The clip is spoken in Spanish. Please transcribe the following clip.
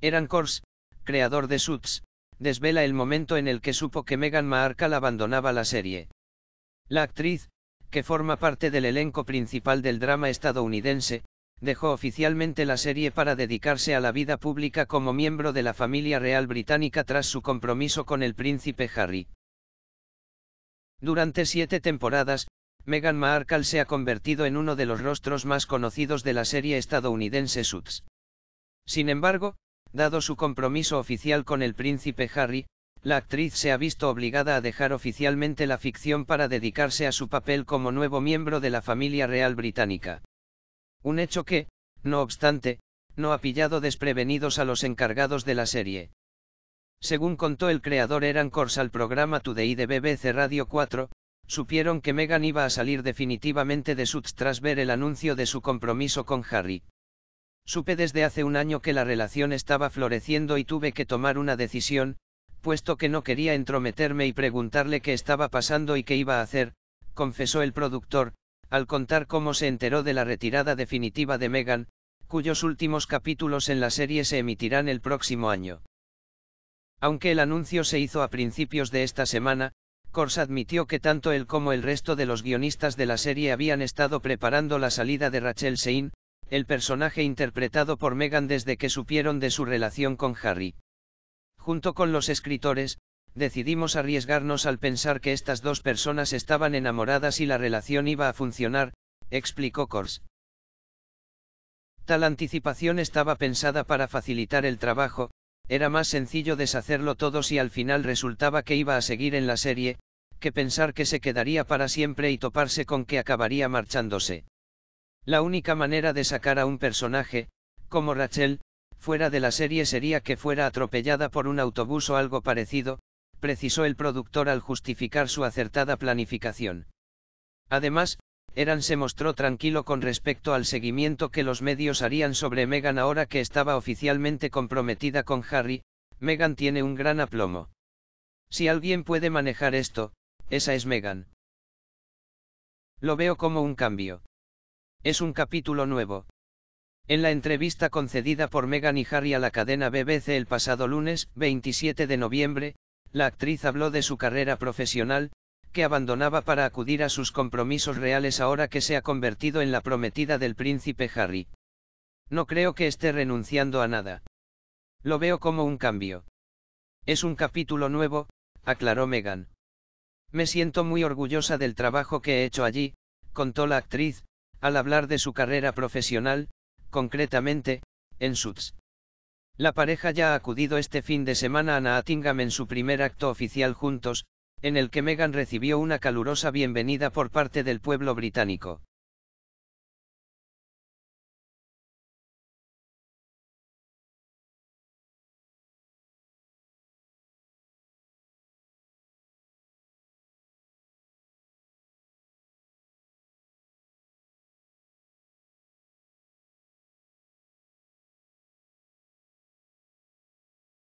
Eran Kors, creador de Suits, desvela el momento en el que supo que Meghan Markle abandonaba la serie. La actriz, que forma parte del elenco principal del drama estadounidense, dejó oficialmente la serie para dedicarse a la vida pública como miembro de la familia real británica tras su compromiso con el príncipe Harry. Durante siete temporadas, Meghan Markle se ha convertido en uno de los rostros más conocidos de la serie estadounidense Suits. Sin embargo, Dado su compromiso oficial con el príncipe Harry, la actriz se ha visto obligada a dejar oficialmente la ficción para dedicarse a su papel como nuevo miembro de la familia real británica. Un hecho que, no obstante, no ha pillado desprevenidos a los encargados de la serie. Según contó el creador Eran Kors al programa Today de BBC Radio 4, supieron que Meghan iba a salir definitivamente de Suits tras ver el anuncio de su compromiso con Harry. Supe desde hace un año que la relación estaba floreciendo y tuve que tomar una decisión, puesto que no quería entrometerme y preguntarle qué estaba pasando y qué iba a hacer, confesó el productor, al contar cómo se enteró de la retirada definitiva de Megan, cuyos últimos capítulos en la serie se emitirán el próximo año. Aunque el anuncio se hizo a principios de esta semana, Kors admitió que tanto él como el resto de los guionistas de la serie habían estado preparando la salida de Rachel Sein, el personaje interpretado por Meghan desde que supieron de su relación con Harry. Junto con los escritores, decidimos arriesgarnos al pensar que estas dos personas estaban enamoradas y la relación iba a funcionar, explicó Kors. Tal anticipación estaba pensada para facilitar el trabajo, era más sencillo deshacerlo todo si al final resultaba que iba a seguir en la serie, que pensar que se quedaría para siempre y toparse con que acabaría marchándose. La única manera de sacar a un personaje, como Rachel, fuera de la serie sería que fuera atropellada por un autobús o algo parecido, precisó el productor al justificar su acertada planificación. Además, Eran se mostró tranquilo con respecto al seguimiento que los medios harían sobre Meghan ahora que estaba oficialmente comprometida con Harry, Meghan tiene un gran aplomo. Si alguien puede manejar esto, esa es Meghan. Lo veo como un cambio. Es un capítulo nuevo. En la entrevista concedida por Meghan y Harry a la cadena BBC el pasado lunes, 27 de noviembre, la actriz habló de su carrera profesional, que abandonaba para acudir a sus compromisos reales ahora que se ha convertido en la prometida del príncipe Harry. No creo que esté renunciando a nada. Lo veo como un cambio. Es un capítulo nuevo, aclaró Meghan. Me siento muy orgullosa del trabajo que he hecho allí, contó la actriz, al hablar de su carrera profesional, concretamente, en Suits. La pareja ya ha acudido este fin de semana a Nottingham en su primer acto oficial juntos, en el que Meghan recibió una calurosa bienvenida por parte del pueblo británico.